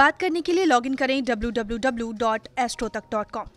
बात करने के लिए लॉगिन करें www.astrotak.com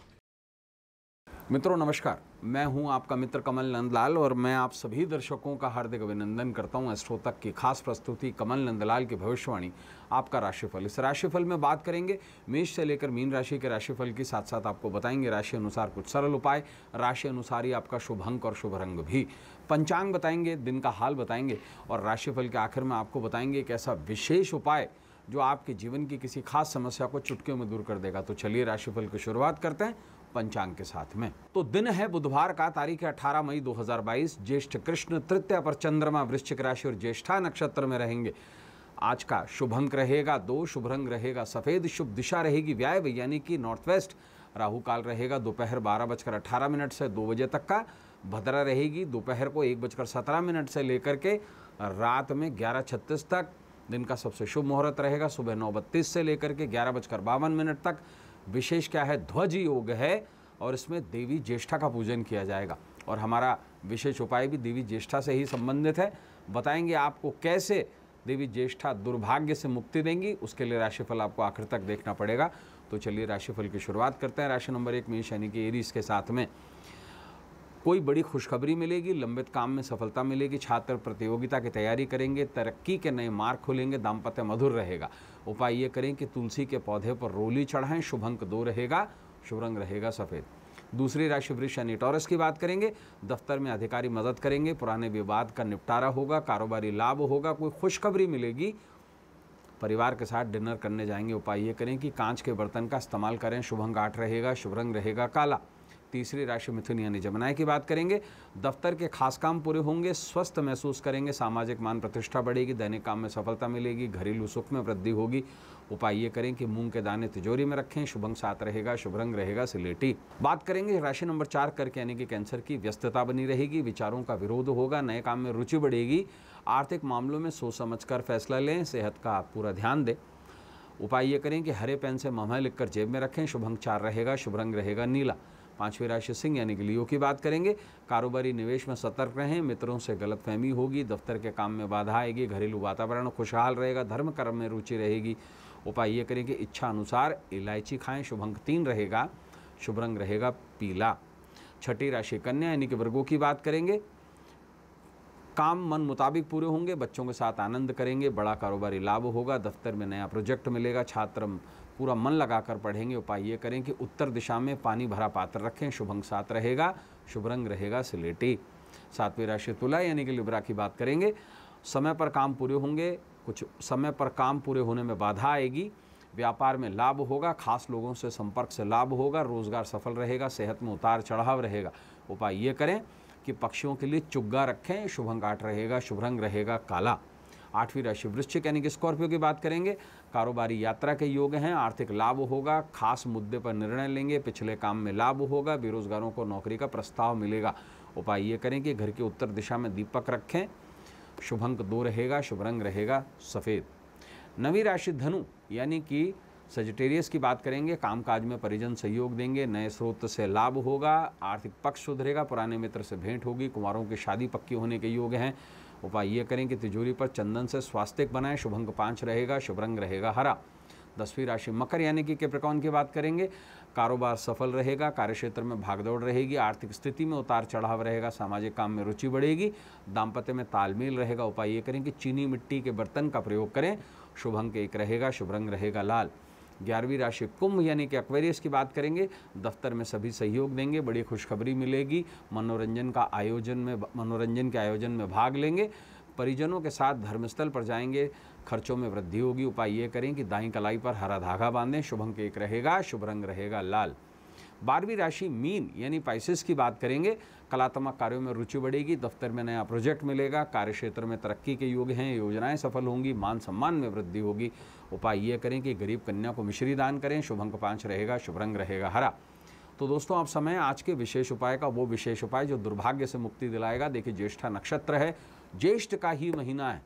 मित्रों नमस्कार मैं हूं आपका मित्र कमल नंदलाल और मैं आप सभी दर्शकों का हार्दिक अभिनंदन करता हूं एस्ट्रो तक की खास प्रस्तुति कमल नंदलाल की भविष्यवाणी आपका राशिफल इस राशिफल में बात करेंगे मेष से लेकर मीन राशि के राशिफल के साथ साथ आपको बताएंगे राशि अनुसार कुछ सरल उपाय राशि अनुसार ही आपका शुभ अंक और शुभ रंग भी पंचांग बताएंगे दिन का हाल बताएंगे और राशिफल के आखिर में आपको बताएंगे एक ऐसा विशेष उपाय जो आपके जीवन की किसी खास समस्या को चुटकियों में दूर कर देगा तो चलिए राशिफल की शुरुआत करते हैं पंचांग के साथ में तो दिन है बुधवार का तारीख है अठारह मई 2022 ज्येष्ठ कृष्ण तृतीया पर चंद्रमा वृश्चिक राशि और ज्येष्ठा नक्षत्र में रहेंगे आज का शुभ अंक रहेगा दो शुभ रंग रहेगा सफ़ेद शुभ दिशा रहेगी व्याय यानी कि नॉर्थ वेस्ट राहु काल रहेगा दोपहर बारह बजकर अठारह मिनट से दो बजे तक का भद्रा रहेगी दोपहर को एक बजकर सत्रह मिनट से लेकर के रात में ग्यारह छत्तीस तक दिन का सबसे शुभ मुहूर्त रहेगा सुबह नौ बत्तीस से लेकर के ग्यारह बजकर बावन मिनट तक विशेष क्या है ध्वज योग है और इसमें देवी ज्येष्ठा का पूजन किया जाएगा और हमारा विशेष उपाय भी देवी ज्येष्ठा से ही संबंधित है बताएंगे आपको कैसे देवी ज्येष्ठा दुर्भाग्य से मुक्ति देंगी उसके लिए राशिफल आपको आखिर तक देखना पड़ेगा तो चलिए राशिफल की शुरुआत करते हैं राशि नंबर एक में शनि की एरीज के साथ में कोई बड़ी खुशखबरी मिलेगी लंबित काम में सफलता मिलेगी छात्र प्रतियोगिता की तैयारी करेंगे तरक्की के नए मार्ग खुलेंगे दाम्पत्य मधुर रहेगा उपाय ये करें कि तुलसी के पौधे पर रोली चढ़ाएं शुभ अंक दो रहेगा शुभ रंग रहेगा सफ़ेद दूसरी राशि वृक्ष यानी टॉरस की बात करेंगे दफ्तर में अधिकारी मदद करेंगे पुराने विवाद का निपटारा होगा कारोबारी लाभ होगा कोई खुशखबरी मिलेगी परिवार के साथ डिनर करने जाएंगे उपाय ये करें कि कांच के बर्तन का इस्तेमाल करें शुभ आठ रहेगा शुभ रंग रहेगा काला तीसरी राशि मिथुन यानी जमुनाए की बात करेंगे दफ्तर के खास काम पूरे होंगे स्वस्थ महसूस करेंगे सामाजिक मान प्रतिष्ठा बढ़ेगी दैनिक काम में सफलता मिलेगी घरेलू सुख में वृद्धि होगी उपाय ये करें कि मूंग के दाने तिजोरी में रखें शुभ साथ रहेगा शुभ रंग रहेगा सिलेटी बात करेंगे राशि नंबर चार करके यानी कि कैंसर की व्यस्तता बनी रहेगी विचारों का विरोध होगा नए काम में रुचि बढ़ेगी आर्थिक मामलों में सोच समझ कर फैसला लें सेहत का पूरा ध्यान दें उपाय ये करें कि हरे पेन से ममह लिखकर जेब में रखें शुभ चार रहेगा शुभ रंग रहेगा नीला पांचवी राशि सिंह यानी कि लियो की बात करेंगे कारोबारी निवेश में सतर्क रहें मित्रों से गलत फहमी होगी दफ्तर के काम में बाधा आएगी घरेलू वातावरण खुशहाल रहेगा धर्म कर्म में रुचि रहेगी उपाय ये करें कि इच्छा अनुसार इलायची खाएं शुभ अंक तीन रहेगा शुभ रंग रहेगा पीला छठी राशि कन्या यानी कि वर्गों की बात करेंगे काम मन मुताबिक पूरे होंगे बच्चों के साथ आनंद करेंगे बड़ा कारोबारी लाभ होगा दफ्तर में नया प्रोजेक्ट मिलेगा छात्र पूरा मन लगाकर पढ़ेंगे उपाय ये करें कि उत्तर दिशा में पानी भरा पात्र रखें शुभ अंक साथ रहेगा शुभ रंग रहेगा सिलेटी सातवीं राशि तुला यानी कि लिब्रा की बात करेंगे समय पर काम पूरे होंगे कुछ समय पर काम पूरे होने में बाधा आएगी व्यापार में लाभ होगा खास लोगों से संपर्क से लाभ होगा रोजगार सफल रहेगा सेहत में उतार चढ़ाव रहेगा उपाय ये करें कि पक्षियों के लिए चुग्गा रखें शुभ आठ रहेगा शुभरंग रहेगा काला आठवीं राशि वृश्चिक यानी कि स्कॉर्पियो की बात करेंगे कारोबारी यात्रा के योग हैं आर्थिक लाभ होगा खास मुद्दे पर निर्णय लेंगे पिछले काम में लाभ होगा बेरोजगारों को नौकरी का प्रस्ताव मिलेगा उपाय ये करें कि घर के उत्तर दिशा में दीपक रखें शुभ अंक दो रहेगा शुभ रंग रहेगा सफ़ेद नवी राशि धनु यानी कि सजिटेरियस की बात करेंगे कामकाज में परिजन सहयोग देंगे नए स्रोत से लाभ होगा आर्थिक पक्ष सुधरेगा पुराने मित्र से भेंट होगी कुमारों की शादी पक्की होने के योग हैं उपाय ये करें कि तिजोरी पर चंदन से स्वास्थ्य बनाएं शुभ अंक पाँच रहेगा शुभ रंग रहेगा हरा दसवीं राशि मकर यानी कि कैप्रिकॉन की बात करेंगे कारोबार सफल रहेगा कार्यक्षेत्र में भागदौड़ रहेगी आर्थिक स्थिति में उतार चढ़ाव रहेगा सामाजिक काम में रुचि बढ़ेगी दाम्पत्य में तालमेल रहेगा उपाय ये करें कि चीनी मिट्टी के बर्तन का प्रयोग करें शुभ अंक एक रहेगा शुभ रंग रहेगा लाल ग्यारहवीं राशि कुंभ यानी कि एक्वेरियस की बात करेंगे दफ्तर में सभी सहयोग देंगे बड़ी खुशखबरी मिलेगी मनोरंजन का आयोजन में मनोरंजन के आयोजन में भाग लेंगे परिजनों के साथ धर्मस्थल पर जाएंगे खर्चों में वृद्धि होगी उपाय ये करें कि दाई कलाई पर हरा धागा बांधें शुभ अंक एक रहेगा शुभ रंग रहेगा लाल बारहवीं राशि मीन यानी पाइसिस की बात करेंगे कलात्मक कार्यों में रुचि बढ़ेगी दफ्तर में नया प्रोजेक्ट मिलेगा कार्य क्षेत्र में तरक्की के योग हैं योजनाएं सफल होंगी मान सम्मान में वृद्धि होगी उपाय ये करें कि गरीब कन्या को मिश्री दान करें शुभ अंक पाँच रहेगा शुभ रंग रहेगा हरा तो दोस्तों आप समय आज के विशेष उपाय का वो विशेष उपाय जो दुर्भाग्य से मुक्ति दिलाएगा देखिए ज्येष्ठा नक्षत्र है ज्येष्ठ का ही महीना है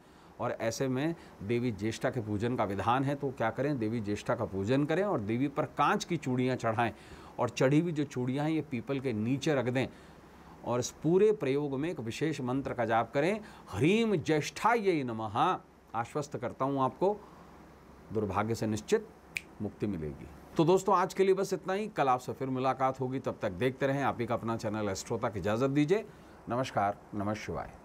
और ऐसे में देवी ज्येष्ठा के पूजन का विधान है तो क्या करें देवी ज्येष्ठा का पूजन करें और देवी पर कांच की चूड़ियाँ चढ़ाएँ और चढ़ी हुई जो चूड़ियाँ हैं ये पीपल के नीचे रख दें और इस पूरे प्रयोग में एक विशेष मंत्र का जाप करें ह्रीम ज्येष्ठा ये नमः आश्वस्त करता हूँ आपको दुर्भाग्य से निश्चित मुक्ति मिलेगी तो दोस्तों आज के लिए बस इतना ही कल आपसे फिर मुलाकात होगी तब तक देखते रहें आप ही का अपना चैनल एस्ट्रो तक इजाज़त दीजिए नमस्कार नमस् शिवाय